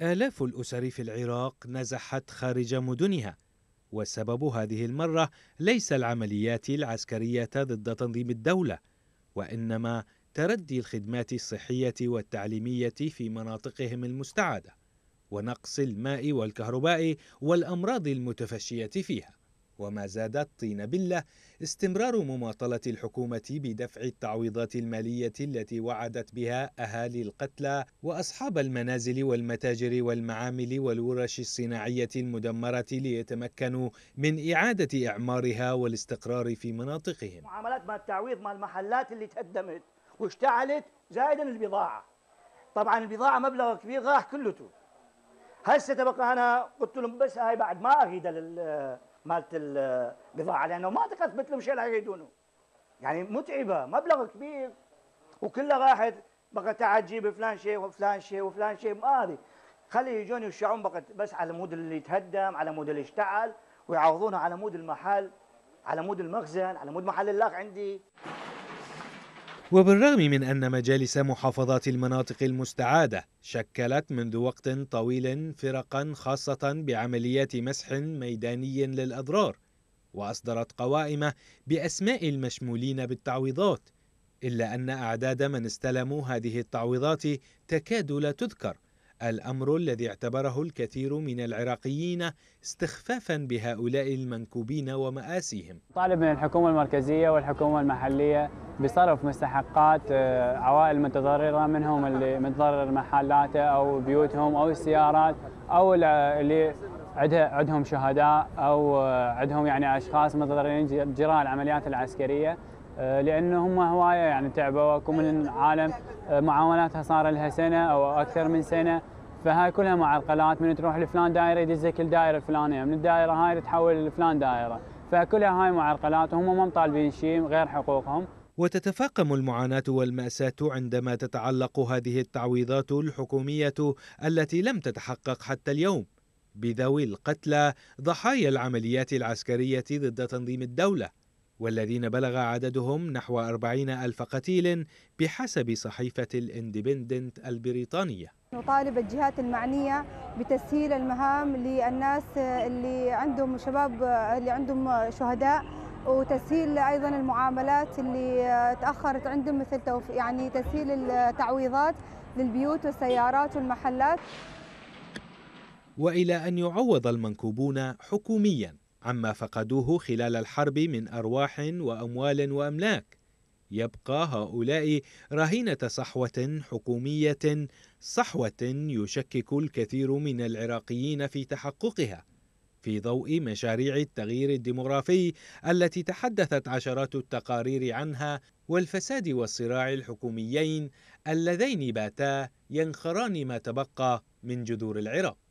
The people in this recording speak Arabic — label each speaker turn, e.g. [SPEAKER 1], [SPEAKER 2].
[SPEAKER 1] آلاف الأسر في العراق نزحت خارج مدنها والسبب هذه المرة ليس العمليات العسكرية ضد تنظيم الدولة وإنما تردي الخدمات الصحية والتعليمية في مناطقهم المستعدة ونقص الماء والكهرباء والأمراض المتفشية فيها وما زاد الطين بله استمرار مماطله الحكومه بدفع التعويضات الماليه التي وعدت بها اهالي القتلى واصحاب المنازل والمتاجر والمعامل والورش الصناعيه المدمره ليتمكنوا من اعاده اعمارها والاستقرار في مناطقهم.
[SPEAKER 2] معاملات مال التعويض مال المحلات اللي تهدمت واشتعلت زائدا البضاعه. طبعا البضاعه مبلغ كبير راح كلته. هسه تبقى انا قلت لهم بس هاي بعد ما أريد مالت البضاعه لانه ما تثبت لهم شيء لا يريدونه يعني متعبه مبلغ كبير وكلها راحت بقى تعال جيب فلان شيء وفلان شيء وفلان شيء ما ادري خلي يجون يشعون بقى بس على مود اللي يتهدم على مود اللي اشتعل ويعوضونه على مود المحل على مود المخزن على مود محل اللاخ عندي
[SPEAKER 1] وبالرغم من أن مجالس محافظات المناطق المستعادة شكلت منذ وقت طويل فرقا خاصة بعمليات مسح ميداني للأضرار وأصدرت قوائم بأسماء المشمولين بالتعويضات إلا أن أعداد من استلموا هذه التعويضات تكاد لا تذكر الأمر الذي اعتبره الكثير من العراقيين استخفافا بهؤلاء المنكوبين ومآسيهم
[SPEAKER 3] طالب من الحكومة المركزية والحكومة المحلية بصرف مستحقات آه، عوائل متضررة منهم اللي متضرر محلاته أو بيوتهم أو السيارات أو اللي عندها عندهم شهداء أو آه، عندهم يعني أشخاص متضررين جراء العمليات العسكرية آه، لأن هم هواية يعني تعبوا من العالم معاوناتها صار لها سنة أو أكثر من سنة فهاي كلها معرقلات من تروح لفلان دائرة يدزك الدائرة الفلانية من الدائرة هاي تحول لفلان دائرة فكلها هاي معرقلات وهم ما مطالبين شيء غير حقوقهم
[SPEAKER 1] وتتفاقم المعاناة والمأساة عندما تتعلق هذه التعويضات الحكومية التي لم تتحقق حتى اليوم بذوي القتلى ضحايا العمليات العسكرية ضد تنظيم الدولة والذين بلغ عددهم نحو أربعين ألف قتيل بحسب صحيفة الاندبندنت البريطانية
[SPEAKER 3] نطالب الجهات المعنية بتسهيل المهام للناس اللي عندهم شباب اللي عندهم شهداء وتسهيل ايضا المعاملات اللي تاخرت عندهم مثل يعني تسهيل التعويضات للبيوت والسيارات والمحلات
[SPEAKER 1] والى ان يعوض المنكوبون حكوميا عما فقدوه خلال الحرب من ارواح واموال واملاك يبقى هؤلاء رهينه صحوه حكوميه صحوه يشكك الكثير من العراقيين في تحققها في ضوء مشاريع التغيير الديمغرافي التي تحدثت عشرات التقارير عنها والفساد والصراع الحكوميين اللذين باتا ينخران ما تبقى من جذور العراق